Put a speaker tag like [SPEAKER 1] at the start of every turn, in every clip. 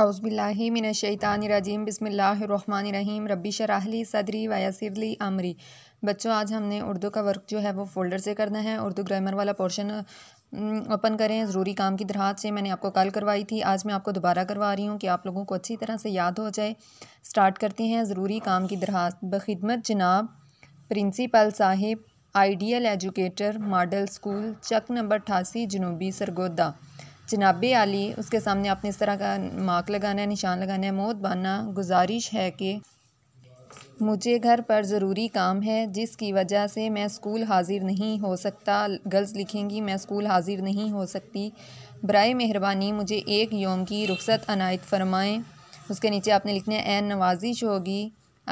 [SPEAKER 1] अउज़बिल्लिमिनशैतानरजीम बसमीम रबी शराहली सदरी वयासरली आमरी बच्चों आज हमने उर्दू का वर्क जो है वो फ़ोल्डर से करना है उर्दू ग्रामर वाला पोर्शन ओपन करें ज़रूरी काम की दरात से मैंने आपको कल करवाई थी आज मैं आपको दोबारा करवा रही हूँ कि आप लोगों को अच्छी तरह से याद हो जाए स्टार्ट करते हैं ज़रूरी काम की दरात बखिदमत जनाब प्रिंसिपल साहिब ideal educator model school Chak number अठासी जनूबी सरगोदा जनाब आली उसके सामने आपने इस तरह का मार्क लगाना है निशान लगाना है मौत बाना गुजारिश है कि मुझे घर पर ज़रूरी काम है जिसकी वजह से मैं स्कूल हाज़िर नहीं हो सकता गर्ल्स लिखेंगी मैं स्कूल हाज़िर नहीं हो सकती बर मेहरबानी मुझे एक योम की रुख्सत अनायत फरमाएँ उसके नीचे आपने लिखना है एन नवाजिश होगी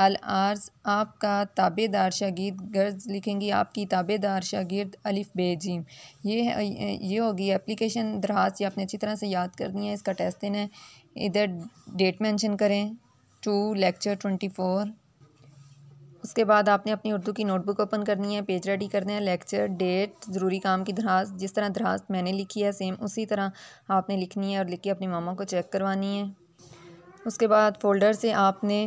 [SPEAKER 1] अल आर्ज़ आपका ताबेदार शागिर्द गर्ज लिखेंगी आपकी ताबेदार शागिर्द अलिफ़ बेजीम जीम ये ये होगी एप्लीकेशन दरहास ये आपने अच्छी तरह से याद करनी है इसका टेस्ट देना है इधर डेट मेंशन करें टू लेक्चर ट्वेंटी फोर उसके बाद आपने अपनी उर्दू की नोटबुक ओपन करनी है पेज रेडी करना है लेक्चर डेट ज़रूरी काम की दरहास जिस तरह दरहास मैंने लिखी है सेम उसी तरह आपने लिखनी है और लिख के अपनी मामा को चेक करवानी है उसके बाद फोल्डर से आपने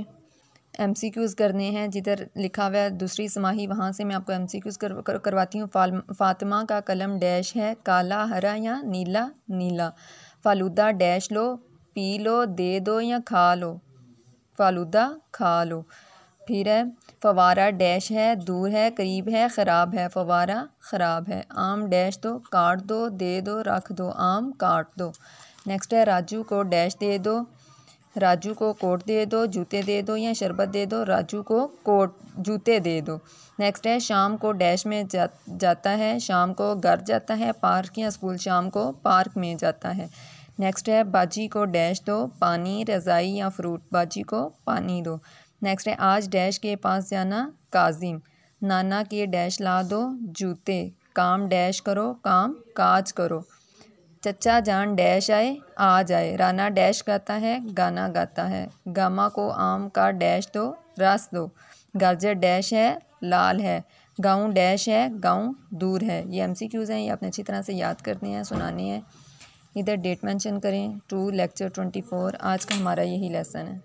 [SPEAKER 1] एम सी क्यूज़ करने हैं जिधर लिखा हुआ है दूसरी समाही वहाँ से मैं आपको एम सी क्यूज़ कर, कर, करवाती हूँ फातिमा का कलम डैश है काला हरा या नीला नीला फालूदा डैश लो पी लो दे दो या खा लो फालूदा खा लो फिर है फवारा डैश है दूर है करीब है ख़राब है फवारा ख़राब है आम डैश दो काट दो दे दो रख दो आम काट दो नेक्स्ट है राजू को डैश दे दो राजू को कोट दे दो जूते दे दो या शरबत दे दो राजू को कोट जूते दे दो नेक्स्ट है शाम को डैश में जा जाता है शाम को घर जाता है पार्क या स्कूल शाम को पार्क में जाता है नेक्स्ट है बाजी को डैश दो पानी रज़ाई या फ्रूट बाजी को पानी दो नेक्स्ट है आज डैश के पास जाना काजिम नाना के डैश ला दो जूते काम डैश करो काम काज करो चचा जान डैश आए आ जाए राना डैश गाता है गाना गाता है गामा को आम का डैश दो रस दो गाजर डैश है लाल है गाँव डैश है गाँव दूर है ये एम सी क्यूज़ हैं ये आपने अच्छी तरह से याद करनी है सुनानी है इधर डेट मेंशन करें टू लेक्चर ट्वेंटी फोर आज का हमारा यही लेसन है